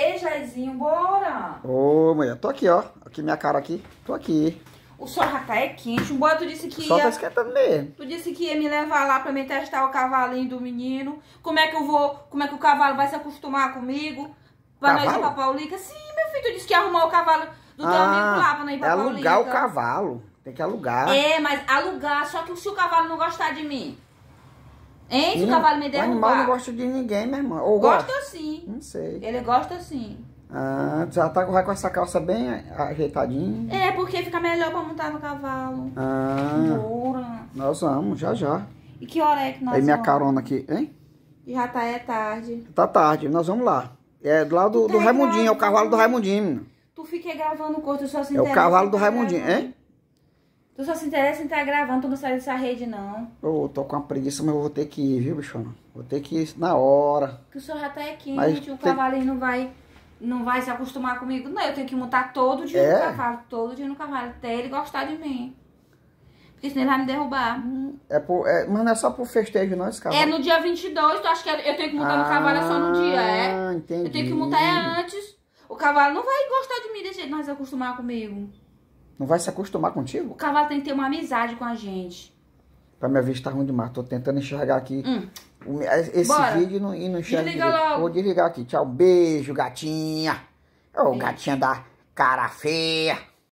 Ei, Jairzinho, bora! Ô, mulher, tô aqui, ó. Aqui minha cara aqui. Tô aqui. O sol já tá é quente. Bora, tu disse que tá ia... Só tá esquentando mesmo. Tu disse que ia me levar lá pra me testar o cavalinho do menino. Como é que eu vou... Como é que o cavalo vai se acostumar comigo? Pra cavalo? nós ir pra Paulica. Sim, meu filho, tu disse que ia arrumar o cavalo do ah, teu amigo lá pra nós ir pra é alugar Paulica. alugar o cavalo. Tem que alugar. É, mas alugar. Só que se o cavalo não gostar de mim... Hein? Se o cavalo me derrubar. O animal não gosta de ninguém, minha irmã. Ou gosta? assim. Não sei. Ele gosta assim. Ah, já tá com essa calça bem ajeitadinha. É, porque fica melhor pra montar no cavalo. Ah. Dura. Nós vamos, já já. E que hora é que nós Aí minha vamos? carona aqui, hein? Já tá, é tarde. Tá tarde, nós vamos lá. É do lado do, tá do Raimundinho, é o cavalo do Raimundinho. Tu fica gravando o corpo, só se É o cavalo do Raimundinho, né? hein? Tu só se interessa em estar tá gravando, tu não sai dessa rede, não. Eu tô com uma preguiça, mas eu vou ter que ir, viu, bichona? Vou ter que ir na hora. Que o senhor já tá aqui, mas o cavalinho aí não vai não vai se acostumar comigo. Não, eu tenho que montar todo dia é. no cavalo, todo dia no cavalo, até ele gostar de mim. Porque senão ele vai me derrubar. Hum, é por, é, mas não é só pro festejo, não, esse cavalo. É no dia 22, tu acha que é, eu tenho que montar ah, no cavalo é só no dia, é? entendi. Eu tenho que montar é antes. O cavalo não vai gostar de mim desse jeito, não vai se acostumar comigo. Não vai se acostumar contigo? O cavalo tem que ter uma amizade com a gente. Pra minha vista tá ruim demais. Tô tentando enxergar aqui. Hum. É, esse Bora. vídeo não, e não enxerga. Desliga logo. Vou desligar aqui. Tchau, beijo, gatinha. Ô, oh, gatinha da cara feia.